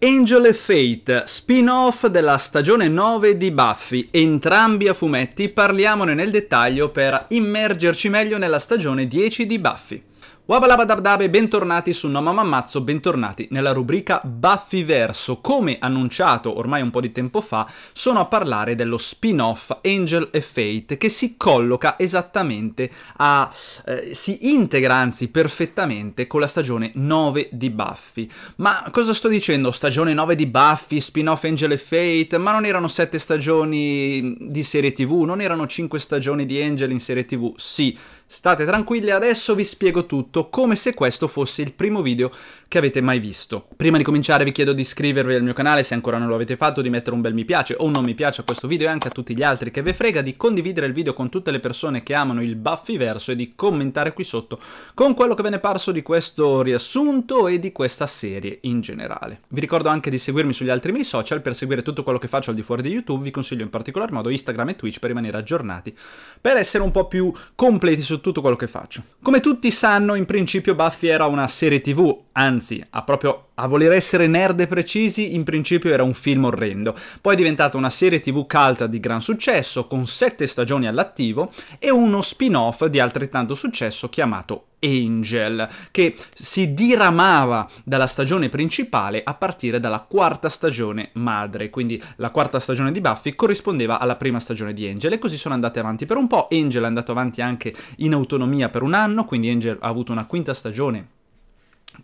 Angel e Fate, spin-off della stagione 9 di Buffy, entrambi a fumetti, parliamone nel dettaglio per immergerci meglio nella stagione 10 di Buffy. Wabalabadabdabe, bentornati su No Mamma Mazzo, bentornati nella rubrica Buffy Verso. Come annunciato ormai un po' di tempo fa, sono a parlare dello spin-off Angel e Fate che si colloca esattamente a... Eh, si integra anzi perfettamente con la stagione 9 di Buffy. Ma cosa sto dicendo? Stagione 9 di Buffy, spin-off Angel e Fate, ma non erano 7 stagioni di serie tv, non erano 5 stagioni di Angel in serie tv? Sì State tranquilli, adesso vi spiego tutto, come se questo fosse il primo video che avete mai visto. Prima di cominciare vi chiedo di iscrivervi al mio canale se ancora non lo avete fatto, di mettere un bel mi piace o un non mi piace a questo video e anche a tutti gli altri che ve frega, di condividere il video con tutte le persone che amano il baffiverso e di commentare qui sotto con quello che ve ne è parso di questo riassunto e di questa serie in generale. Vi ricordo anche di seguirmi sugli altri miei social per seguire tutto quello che faccio al di fuori di YouTube, vi consiglio in particolar modo Instagram e Twitch per rimanere aggiornati, per essere un po' più completi su tutto quello che faccio. Come tutti sanno, in principio Buffy era una serie tv, anzi, ha proprio a voler essere nerd e precisi, in principio era un film orrendo, poi è diventata una serie tv cult di gran successo, con sette stagioni all'attivo, e uno spin-off di altrettanto successo chiamato Angel, che si diramava dalla stagione principale a partire dalla quarta stagione madre, quindi la quarta stagione di Buffy corrispondeva alla prima stagione di Angel e così sono andate avanti per un po', Angel è andato avanti anche in autonomia per un anno, quindi Angel ha avuto una quinta stagione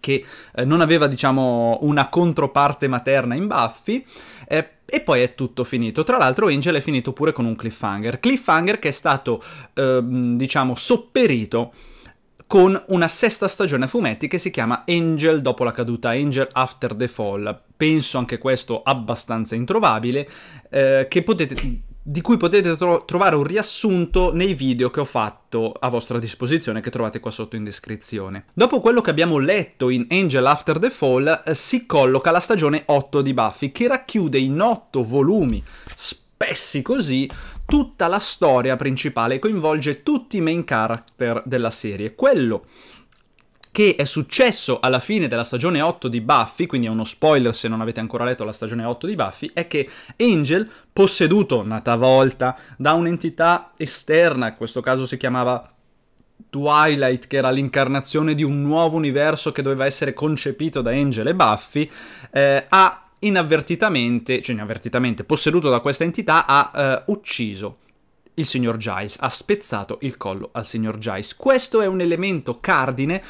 che eh, non aveva, diciamo, una controparte materna in baffi Eh, e poi è tutto finito. Tra l'altro Angel è finito pure con un cliffhanger. Cliffhanger che è stato, eh, diciamo, sopperito con una sesta stagione a fumetti che si chiama Angel dopo la caduta, Angel After the Fall. Penso anche questo abbastanza introvabile, eh, che potete, di cui potete tro- trovare un riassunto nei video che ho fatto a vostra disposizione che trovate qua sotto in descrizione. Dopo quello che abbiamo letto in Angel After the Fall eh, si colloca la stagione 8 di Buffy che racchiude in 8 volumi spessi così tutta la storia principale e coinvolge tutti i main character della serie. Quello che è successo alla fine della stagione 8 di Buffy, quindi è uno spoiler se non avete ancora letto la stagione 8 di Buffy, è che Angel, posseduto una volta da un'entità esterna, in questo caso si chiamava Twilight, che era l'incarnazione di un nuovo universo che doveva essere concepito da Angel e Buffy, eh, ha inavvertitamente, cioè inavvertitamente, posseduto da questa entità, ha eh, ucciso il signor Giles, ha spezzato il collo al signor Giles. Questo è un elemento cardine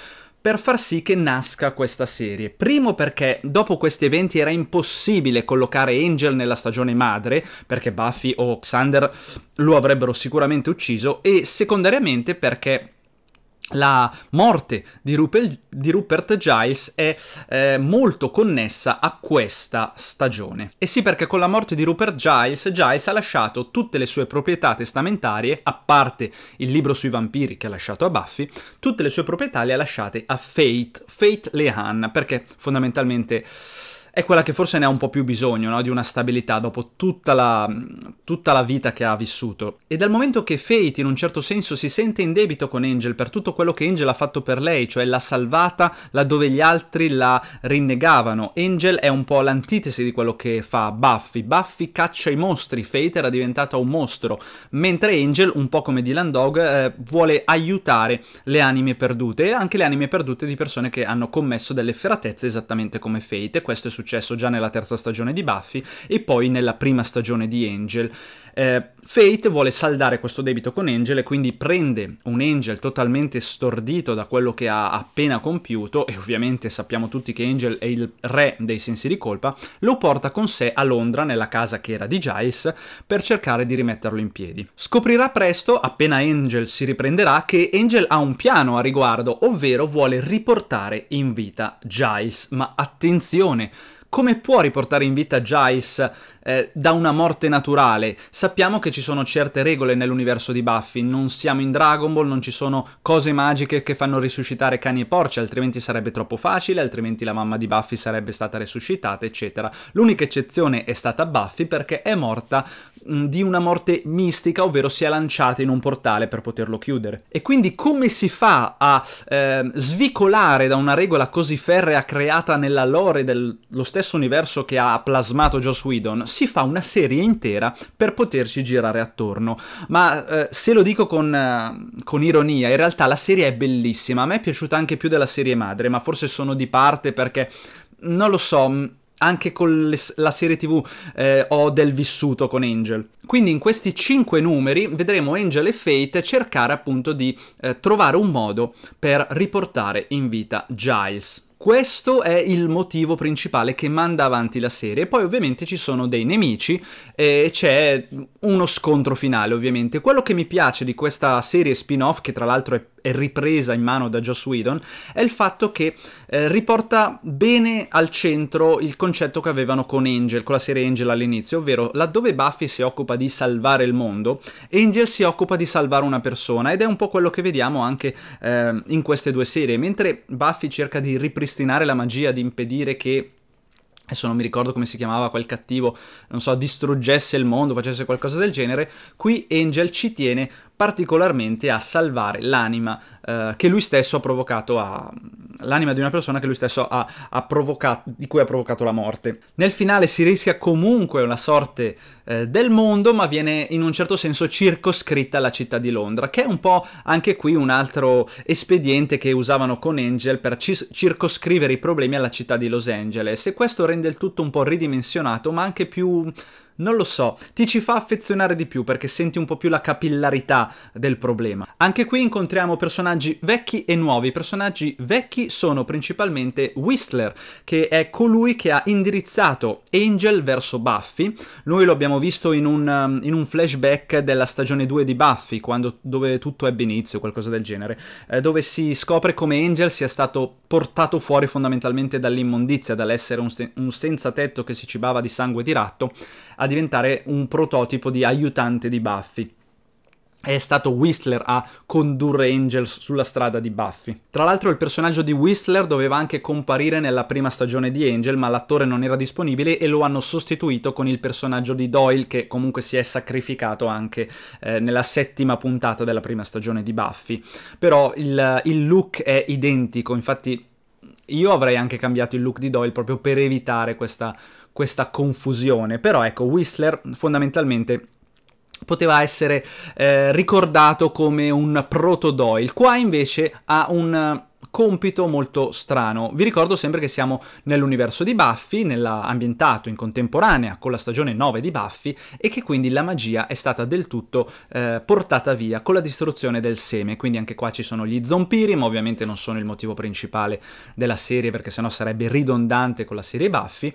per far sì che nasca questa serie. Primo perché dopo questi eventi era impossibile collocare Angel nella stagione madre, perché Buffy o Xander lo avrebbero sicuramente ucciso, e secondariamente perché la morte di, Rupel, di, Rupert Giles è eh, molto connessa a questa stagione. E sì, perché con la morte di Rupert Giles, Giles ha lasciato tutte le sue proprietà testamentarie, a parte il libro sui vampiri che ha lasciato a Buffy, tutte le sue proprietà le ha lasciate a Fate, Fate Lehan, perché fondamentalmente è quella che forse ne ha un po' più bisogno, no? di una stabilità dopo tutta la, tutta la vita che ha vissuto. E dal momento che Fate in un certo senso si sente in debito con Angel per tutto quello che Angel ha fatto per lei, cioè l'ha salvata laddove gli altri la rinnegavano, Angel è un po' l'antitesi di quello che fa Buffy, Buffy caccia i mostri, Fate era diventata un mostro, mentre Angel, un po' come Dylan Dog, eh, vuole aiutare le anime perdute e anche le anime perdute di persone che hanno commesso delle feratezze esattamente come Fate e questo è successo successo già nella terza stagione di Buffy e poi nella prima stagione di Angel. Eh, Fate vuole saldare questo debito con Angel e quindi prende un Angel totalmente stordito da quello che ha appena compiuto e ovviamente sappiamo tutti che Angel è il re dei sensi di colpa, lo porta con sé a Londra nella casa che era di Giles per cercare di rimetterlo in piedi. Scoprirà presto, appena Angel si riprenderà, che Angel ha un piano a riguardo, ovvero vuole riportare in vita Giles, ma attenzione! come può riportare in vita Giles eh, da una morte naturale. Sappiamo che ci sono certe regole nell'universo di Buffy, non siamo in Dragon Ball, non ci sono cose magiche che fanno risuscitare cani e porci, altrimenti sarebbe troppo facile, altrimenti la mamma di Buffy sarebbe stata resuscitata, eccetera. L'unica eccezione è stata Buffy perché è morta mm, di una morte mistica, ovvero si è lanciata in un portale per poterlo chiudere. E quindi come si fa a eh, svicolare da una regola così ferrea creata nella lore dello stesso universo che ha plasmato Joss Whedon si fa una serie intera per poterci girare attorno. Ma eh, se lo dico con, eh, con, ironia, in realtà la serie è bellissima, a me è piaciuta anche più della serie madre, ma forse sono di parte perché, non lo so, mm, anche con le, la serie tv eh, ho del vissuto con Angel. Quindi in questi cinque numeri vedremo Angel e Fate cercare appunto di eh, trovare un modo per riportare in vita Giles. Questo è il motivo principale che manda avanti la serie. Poi ovviamente ci sono dei nemici e c'è uno scontro finale ovviamente. Quello che mi piace di questa serie spin-off, che tra l'altro è ripresa in mano da Joss Whedon, è il fatto che eh, riporta bene al centro il concetto che avevano con Angel, con la serie Angel all'inizio, ovvero laddove Buffy si occupa di salvare il mondo, Angel si occupa di salvare una persona ed è un po' quello che vediamo anche eh, in queste due serie, mentre Buffy cerca di ripristinare la magia, di impedire che adesso non mi ricordo come si chiamava quel cattivo, non so, distruggesse il mondo, facesse qualcosa del genere, qui Angel ci tiene particolarmente a salvare l'anima eh, che lui stesso ha provocato a, l'anima di una persona che lui stesso ha, ha, provocato, di cui ha provocato la morte. Nel finale si rischia comunque la sorte eh, del mondo, ma viene in un certo senso circoscritta la città di Londra, che è un po' anche qui un altro espediente che usavano con Angel per cis- circoscrivere i problemi alla città di Los Angeles e questo rende il tutto un po' ridimensionato, ma anche più non lo so, ti ci fa affezionare di più perché senti un po' più la capillarità del problema. Anche qui incontriamo personaggi vecchi e nuovi. I personaggi vecchi sono principalmente Whistler, che è colui che ha indirizzato Angel verso Buffy. Noi lo abbiamo visto in un, um, in un flashback della stagione 2 di Buffy, quando, dove tutto ebbe inizio, qualcosa del genere, eh, dove si scopre come Angel sia stato portato fuori fondamentalmente dall'immondizia, dall'essere un, se un senza tetto che si cibava di sangue di ratto a diventare un prototipo di aiutante di Buffy è stato Whistler a condurre Angel sulla strada di Buffy. Tra l'altro il personaggio di Whistler doveva anche comparire nella prima stagione di Angel, ma l'attore non era disponibile e lo hanno sostituito con il personaggio di Doyle che comunque si è sacrificato anche eh, nella settima puntata della prima stagione di Buffy. Però il, il look è identico, infatti io avrei anche cambiato il look di Doyle proprio per evitare questa questa confusione. Però ecco, Whistler fondamentalmente poteva essere eh, ricordato come un proto-Doyle. Qua invece ha un compito molto strano. Vi ricordo sempre che siamo nell'universo di Buffy, ambientato in contemporanea con la stagione 9 di Buffy e che quindi la magia è stata del tutto eh, portata via con la distruzione del seme, quindi anche qua ci sono gli zompiri, ma ovviamente non sono il motivo principale della serie perché sennò sarebbe ridondante con la serie Buffy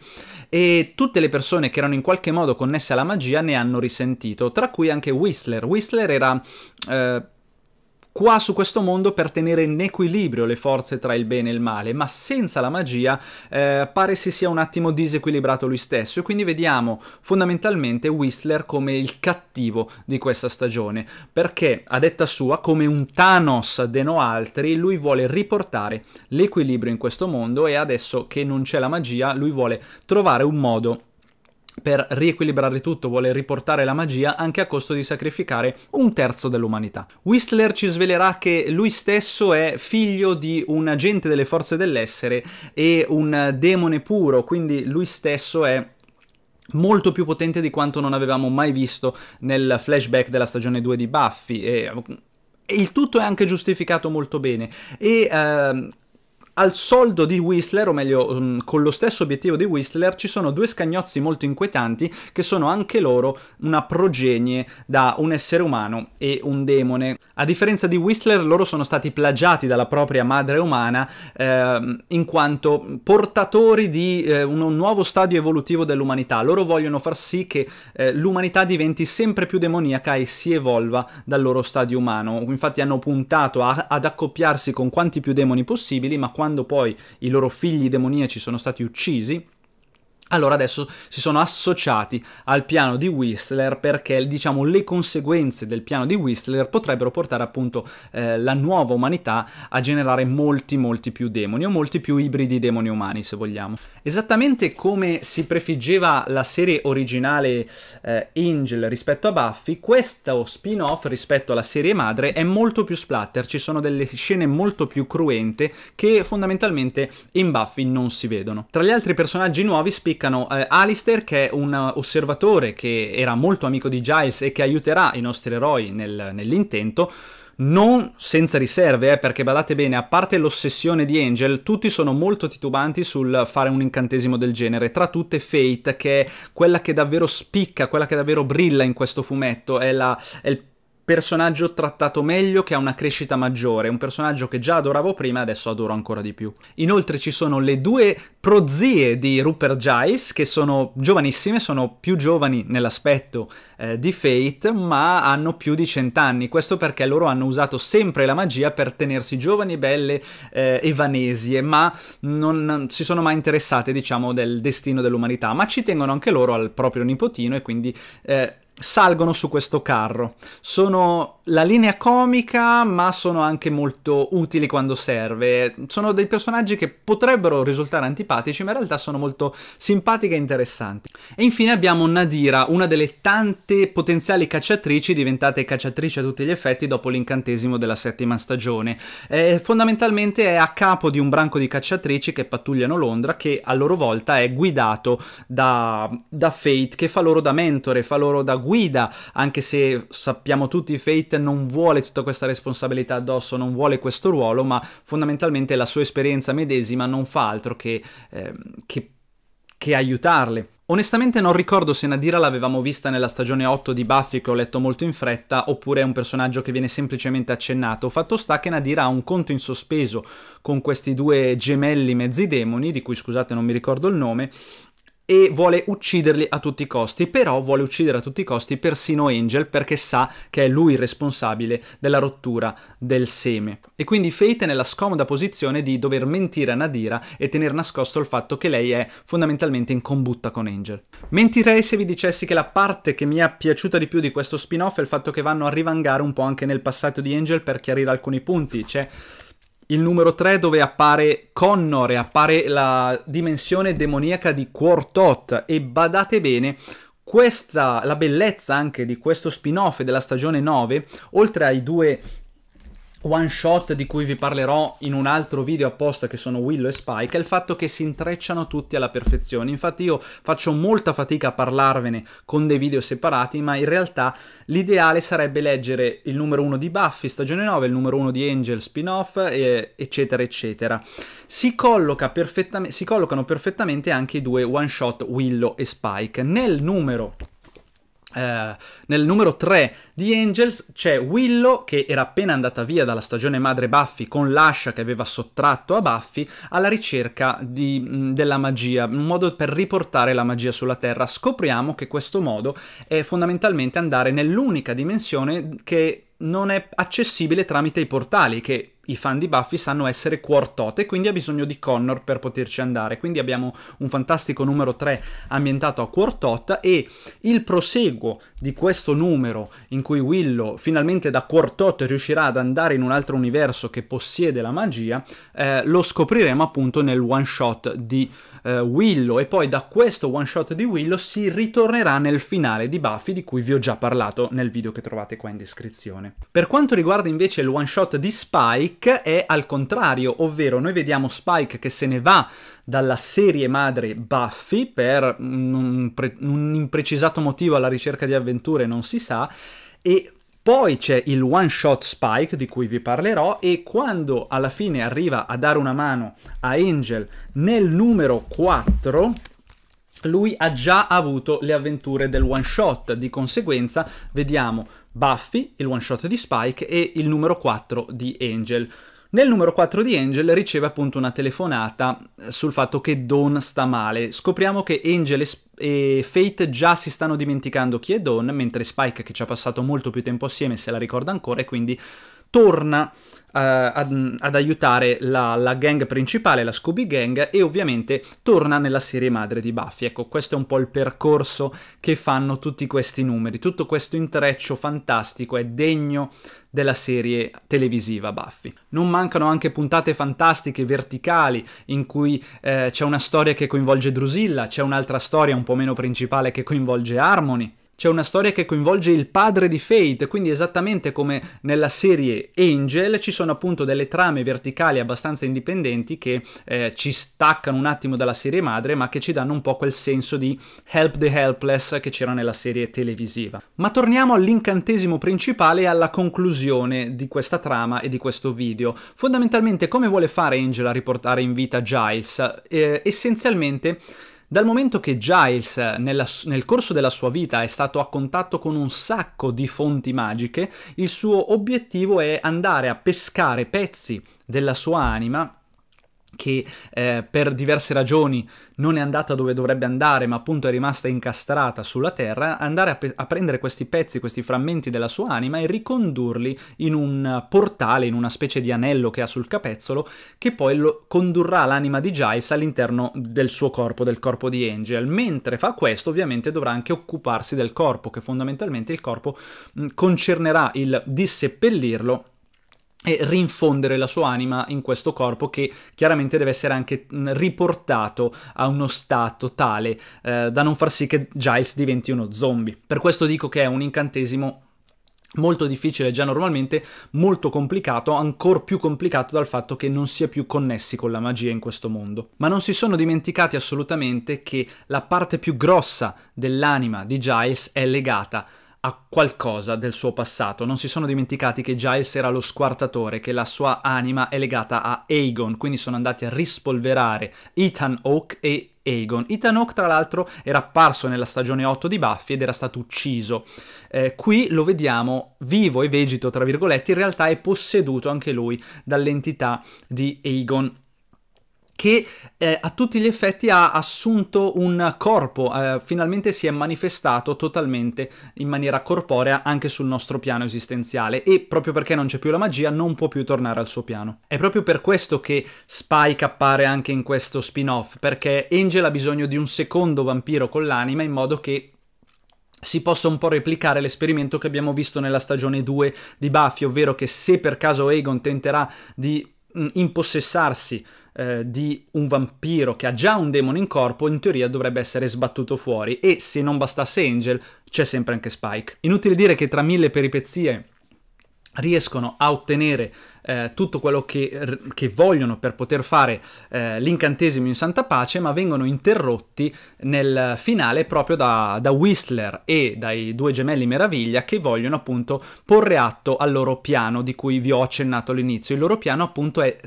e tutte le persone che erano in qualche modo connesse alla magia ne hanno risentito, tra cui anche Whistler. Whistler era eh, qua su questo mondo per tenere in equilibrio le forze tra il bene e il male, ma senza la magia eh, pare si sia un attimo disequilibrato lui stesso e quindi vediamo fondamentalmente Whistler come il cattivo di questa stagione, perché a detta sua, come un Thanos de no altri, lui vuole riportare l'equilibrio in questo mondo e adesso che non c'è la magia, lui vuole trovare un modo per riequilibrare tutto, vuole riportare la magia anche a costo di sacrificare un terzo dell'umanità. Whistler ci svelerà che lui stesso è figlio di un agente delle forze dell'essere e un demone puro, quindi lui stesso è molto più potente di quanto non avevamo mai visto nel flashback della stagione 2 di Buffy e mm, il tutto è anche giustificato molto bene e eh, al soldo di Whistler, o meglio mm, con lo stesso obiettivo di Whistler, ci sono due scagnozzi molto inquietanti che sono anche loro una progenie da un essere umano e un demone. A differenza di Whistler, loro sono stati plagiati dalla propria madre umana eh, in quanto portatori di eh, un nuovo stadio evolutivo dell'umanità. Loro vogliono far sì che eh, l'umanità diventi sempre più demoniaca e si evolva dal loro stadio umano. Infatti hanno puntato a, ad accoppiarsi con quanti più demoni possibili, ma quanti quando poi i loro figli demoniaci sono stati uccisi, allora adesso si sono associati al piano di Whistler perché diciamo le conseguenze del piano di Whistler potrebbero portare appunto eh, la nuova umanità a generare molti molti più demoni o molti più ibridi demoni umani se vogliamo. Esattamente come si prefiggeva la serie originale eh, Angel rispetto a Buffy, questo spin-off rispetto alla serie madre è molto più splatter, ci sono delle scene molto più cruente che fondamentalmente in Buffy non si vedono. Tra gli altri personaggi nuovi spicca spiccano eh, Alistair che è un eh, osservatore che era molto amico di Giles e che aiuterà i nostri eroi nel, nell'intento non senza riserve, eh, perché badate bene, a parte l'ossessione di Angel, tutti sono molto titubanti sul fare un incantesimo del genere. Tra tutte Fate, che è quella che davvero spicca, quella che davvero brilla in questo fumetto, è, la, è il personaggio trattato meglio, che ha una crescita maggiore, un personaggio che già adoravo prima e adesso adoro ancora di più. Inoltre ci sono le due prozie di Rupert Giles, che sono giovanissime, sono più giovani nell'aspetto eh, di Fate, ma hanno più di cent'anni. Questo perché loro hanno usato sempre la magia per tenersi giovani, belle, eh, vanesie, ma non si sono mai interessate, diciamo, del destino dell'umanità. Ma ci tengono anche loro al proprio nipotino e quindi... Eh, salgono su questo carro. Sono la linea comica, ma sono anche molto utili quando serve. Sono dei personaggi che potrebbero risultare antipatici, ma in realtà sono molto simpatiche e interessanti. E infine abbiamo Nadira, una delle tante potenziali cacciatrici diventate cacciatrici a tutti gli effetti dopo l'incantesimo della settima stagione. Eh, fondamentalmente è a capo di un branco di cacciatrici che pattugliano Londra, che a loro volta è guidato da, da Fate, che fa loro da mentore, fa loro da guida guida, anche se sappiamo tutti Fate non vuole tutta questa responsabilità addosso, non vuole questo ruolo, ma fondamentalmente la sua esperienza medesima non fa altro che, eh, che, che aiutarle. Onestamente non ricordo se Nadira l'avevamo vista nella stagione 8 di Buffy che ho letto molto in fretta oppure è un personaggio che viene semplicemente accennato. Fatto sta che Nadira ha un conto in sospeso con questi due gemelli mezzi demoni, di cui scusate non mi ricordo il nome, e vuole ucciderli a tutti i costi, però vuole uccidere a tutti i costi persino Angel perché sa che è lui il responsabile della rottura del seme. E quindi Fate è nella scomoda posizione di dover mentire a Nadira e tenere nascosto il fatto che lei è fondamentalmente in combutta con Angel. Mentirei se vi dicessi che la parte che mi è piaciuta di più di questo spin-off è il fatto che vanno a rivangare un po' anche nel passato di Angel per chiarire alcuni punti, cioè il numero 3 dove appare Connor e appare la dimensione demoniaca di Quartot e badate bene questa, la bellezza anche di questo spin-off della stagione 9, oltre ai due one shot di cui vi parlerò in un altro video apposta che sono Willow e Spike è il fatto che si intrecciano tutti alla perfezione. Infatti io faccio molta fatica a parlarvene con dei video separati, ma in realtà l'ideale sarebbe leggere il numero 1 di Buffy stagione 9, il numero 1 di Angel spin-off, eccetera eccetera. Si, colloca perfettam si collocano perfettamente anche i due one shot Willow e Spike. Nel numero eh, nel numero 3 di Angels c'è Willow che era appena andata via dalla stagione madre Buffy con l'ascia che aveva sottratto a Buffy alla ricerca di, mm, della magia, un modo per riportare la magia sulla Terra. Scopriamo che questo modo è fondamentalmente andare nell'unica dimensione che non è accessibile tramite i portali che i fan di Buffy sanno essere quartote, quindi ha bisogno di Connor per poterci andare. Quindi abbiamo un fantastico numero 3 ambientato a Quartot e il proseguo di questo numero in cui Willow finalmente da Quartot riuscirà ad andare in un altro universo che possiede la magia, eh, lo scopriremo appunto nel one shot di eh, Willow e poi da questo one shot di Willow si ritornerà nel finale di Buffy di cui vi ho già parlato nel video che trovate qua in descrizione. Per quanto riguarda invece il one shot di Spike, Spike è al contrario, ovvero noi vediamo Spike che se ne va dalla serie madre Buffy per un, pre- un imprecisato motivo alla ricerca di avventure, non si sa, e poi c'è il one shot Spike di cui vi parlerò e quando alla fine arriva a dare una mano a Angel nel numero 4 lui ha già avuto le avventure del one shot, di conseguenza vediamo Buffy, il one shot di Spike e il numero 4 di Angel. Nel numero 4 di Angel riceve appunto una telefonata eh, sul fatto che Dawn sta male. Scopriamo che Angel e Fate già si stanno dimenticando chi è Dawn, mentre Spike, che ci ha passato molto più tempo assieme, se la ricorda ancora e quindi torna eh, ad, ad, aiutare la, la, gang principale, la Scooby Gang, e ovviamente torna nella serie madre di Buffy. Ecco, questo è un po' il percorso che fanno tutti questi numeri. Tutto questo intreccio fantastico è degno della serie televisiva Buffy. Non mancano anche puntate fantastiche, verticali, in cui eh, c'è una storia che coinvolge Drusilla, c'è un'altra storia un po' meno principale che coinvolge Harmony, c'è una storia che coinvolge il padre di Fate, quindi esattamente come nella serie Angel ci sono appunto delle trame verticali abbastanza indipendenti che eh, ci staccano un attimo dalla serie madre, ma che ci danno un po' quel senso di help the helpless che c'era nella serie televisiva. Ma torniamo all'incantesimo principale e alla conclusione di questa trama e di questo video. Fondamentalmente come vuole fare Angel a riportare in vita Giles? Eh, essenzialmente dal momento che Giles nella, nel corso della sua vita è stato a contatto con un sacco di fonti magiche, il suo obiettivo è andare a pescare pezzi della sua anima che eh, per diverse ragioni non è andata dove dovrebbe andare, ma appunto è rimasta incastrata sulla terra, andare a, pe- a, prendere questi pezzi, questi frammenti della sua anima e ricondurli in un portale, in una specie di anello che ha sul capezzolo, che poi lo- condurrà l'anima di Giles all'interno del suo corpo, del corpo di Angel. Mentre fa questo, ovviamente dovrà anche occuparsi del corpo, che fondamentalmente il corpo mh, concernerà il disseppellirlo e rinfondere la sua anima in questo corpo che chiaramente deve essere anche riportato a uno stato tale eh, da non far sì che Giles diventi uno zombie. Per questo dico che è un incantesimo molto difficile già normalmente, molto complicato, ancora più complicato dal fatto che non si è più connessi con la magia in questo mondo. Ma non si sono dimenticati assolutamente che la parte più grossa dell'anima di Giles è legata a qualcosa del suo passato. Non si sono dimenticati che Giles era lo squartatore, che la sua anima è legata a Aegon, quindi sono andati a rispolverare Ethan Hawke e Aegon. Ethan Hawke, tra l'altro, era apparso nella stagione 8 di Buffy ed era stato ucciso. Eh, qui lo vediamo vivo e vegeto, tra virgolette, in realtà è posseduto anche lui dall'entità di Aegon che eh, a tutti gli effetti ha assunto un corpo, eh, finalmente si è manifestato totalmente in maniera corporea anche sul nostro piano esistenziale e proprio perché non c'è più la magia non può più tornare al suo piano. È proprio per questo che Spike appare anche in questo spin-off, perché Angel ha bisogno di un secondo vampiro con l'anima in modo che si possa un po' replicare l'esperimento che abbiamo visto nella stagione 2 di Buffy, ovvero che se per caso Aegon tenterà di mm, impossessarsi eh, di un vampiro che ha già un demone in corpo, in teoria dovrebbe essere sbattuto fuori. E se non bastasse Angel, c'è sempre anche Spike. Inutile dire che tra mille peripezie riescono a ottenere eh, tutto quello che, che, vogliono per poter fare eh, l'incantesimo in santa pace, ma vengono interrotti nel finale proprio da, da, Whistler e dai due gemelli meraviglia che vogliono appunto porre atto al loro piano di cui vi ho accennato all'inizio. Il loro piano appunto è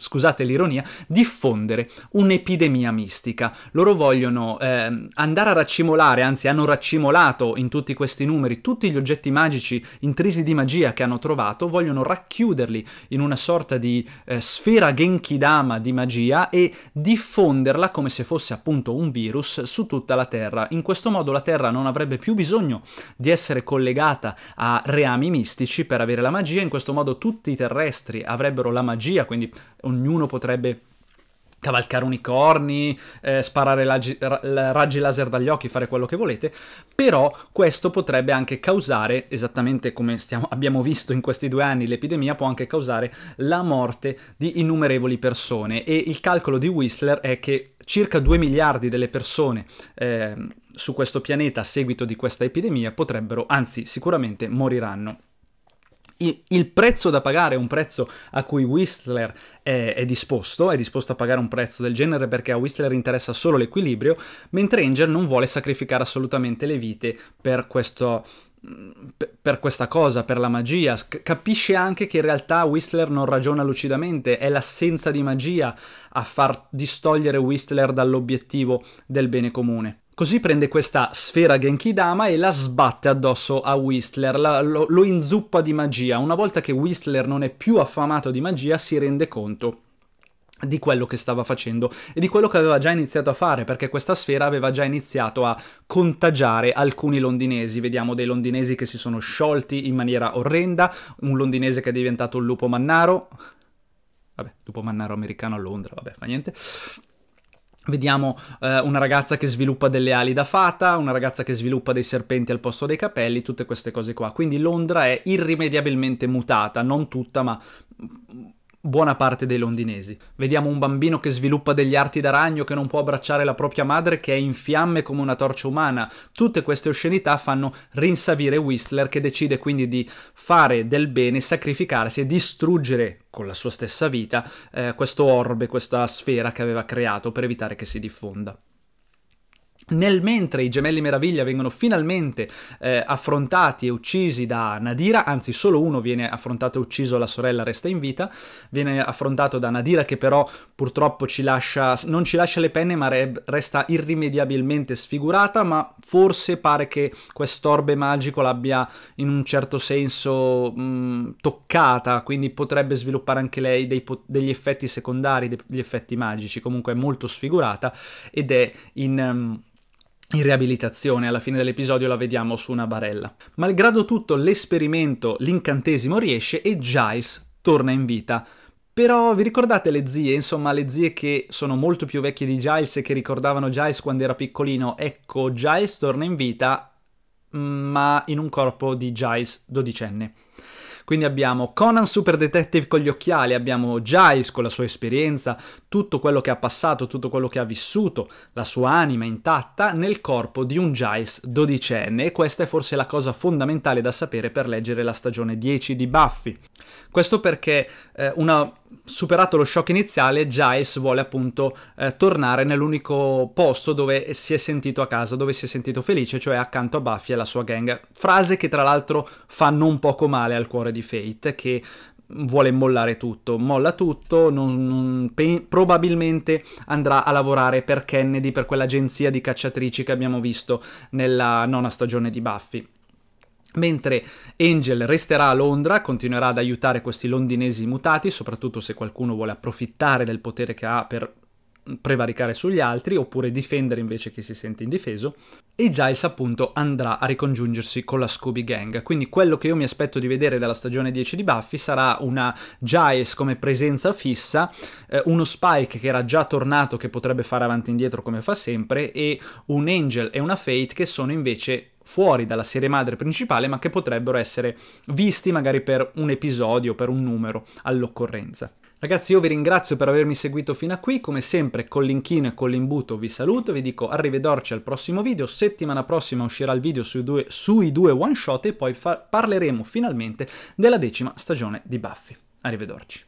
scusate l'ironia, diffondere un'epidemia mistica. Loro vogliono eh, andare a raccimolare, anzi hanno raccimolato in tutti questi numeri tutti gli oggetti magici intrisi di magia che hanno trovato, vogliono racchiuderli in una sorta di eh, sfera Genkidama di magia e diffonderla come se fosse appunto un virus su tutta la Terra. In questo modo la Terra non avrebbe più bisogno di essere collegata a reami mistici per avere la magia, in questo modo tutti i terrestri avrebbero la magia, quindi ognuno potrebbe cavalcare unicorni, eh, sparare laggi, raggi laser dagli occhi, fare quello che volete, però questo potrebbe anche causare, esattamente come stiamo, abbiamo visto in questi due anni, l'epidemia può anche causare la morte di innumerevoli persone e il calcolo di Whistler è che circa 2 miliardi delle persone eh, su questo pianeta a seguito di questa epidemia potrebbero, anzi sicuramente moriranno il prezzo da pagare è un prezzo a cui Whistler è, è, disposto, è disposto a pagare un prezzo del genere perché a Whistler interessa solo l'equilibrio, mentre Angel non vuole sacrificare assolutamente le vite per, questo, mm, per questa cosa, per la magia, capisce anche che in realtà Whistler non ragiona lucidamente, è l'assenza di magia a far distogliere Whistler dall'obiettivo del bene comune. Così prende questa sfera Genkidama e la sbatte addosso a Whistler, la, lo, lo inzuppa di magia. Una volta che Whistler non è più affamato di magia, si rende conto di quello che stava facendo e di quello che aveva già iniziato a fare perché questa sfera aveva già iniziato a contagiare alcuni londinesi vediamo dei londinesi che si sono sciolti in maniera orrenda un londinese che è diventato un lupo mannaro vabbè lupo mannaro americano a Londra vabbè fa niente Vediamo eh, una ragazza che sviluppa delle ali da fata, una ragazza che sviluppa dei serpenti al posto dei capelli, tutte queste cose qua. Quindi Londra è irrimediabilmente mutata, non tutta, ma buona parte dei londinesi. Vediamo un bambino che sviluppa degli arti da ragno, che non può abbracciare la propria madre, che è in fiamme come una torcia umana. Tutte queste oscenità fanno rinsavire Whistler, che decide quindi di fare del bene, sacrificarsi e distruggere con la sua stessa vita eh, questo orbe, questa sfera che aveva creato per evitare che si diffonda. Nel mentre i gemelli meraviglia vengono finalmente eh, affrontati e uccisi da Nadira, anzi solo uno viene affrontato e ucciso, la sorella resta in vita, viene affrontato da Nadira che però purtroppo ci lascia, non ci lascia le penne ma re resta irrimediabilmente sfigurata, ma forse pare che quest'orbe magico l'abbia in un certo senso mh, mm, toccata, quindi potrebbe sviluppare anche lei degli effetti secondari, degli effetti magici, comunque è molto sfigurata ed è in... Mh, mm, in riabilitazione, alla fine dell'episodio la vediamo su una barella. Malgrado tutto l'esperimento, l'incantesimo riesce e Giles torna in vita. Però vi ricordate le zie? Insomma, le zie che sono molto più vecchie di Giles e che ricordavano Giles quando era piccolino. Ecco, Giles torna in vita, mm, ma in un corpo di Giles dodicenne. Quindi abbiamo Conan Super Detective con gli occhiali, abbiamo Giles con la sua esperienza, tutto quello che ha passato, tutto quello che ha vissuto, la sua anima intatta nel corpo di un Giles dodicenne e questa è forse la cosa fondamentale da sapere per leggere la stagione 10 di Buffy. Questo perché eh, una, superato lo shock iniziale, Giles vuole appunto eh, tornare nell'unico posto dove si è sentito a casa, dove si è sentito felice, cioè accanto a Buffy e la sua gang. Frase che tra l'altro fa non poco male al cuore di Fate, che vuole mollare tutto, molla tutto, non, non, pe- probabilmente andrà a lavorare per Kennedy, per quell'agenzia di cacciatrici che abbiamo visto nella nona stagione di Buffy. Mentre Angel resterà a Londra, continuerà ad aiutare questi londinesi mutati, soprattutto se qualcuno vuole approfittare del potere che ha per prevaricare sugli altri oppure difendere invece chi si sente indifeso. E Giles appunto andrà a ricongiungersi con la Scooby Gang, quindi quello che io mi aspetto di vedere dalla stagione 10 di Buffy sarà una Giles come presenza fissa, eh, uno Spike che era già tornato che potrebbe fare avanti e indietro come fa sempre e un Angel e una Fate che sono invece fuori dalla serie madre principale, ma che potrebbero essere visti magari per un episodio, per un numero all'occorrenza. Ragazzi io vi ringrazio per avermi seguito fino a qui, come sempre con l'inchino e con l'imbuto vi saluto, vi dico arrivederci al prossimo video, settimana prossima uscirà il video sui due, sui due one shot e poi parleremo finalmente della decima stagione di Buffy. Arrivederci.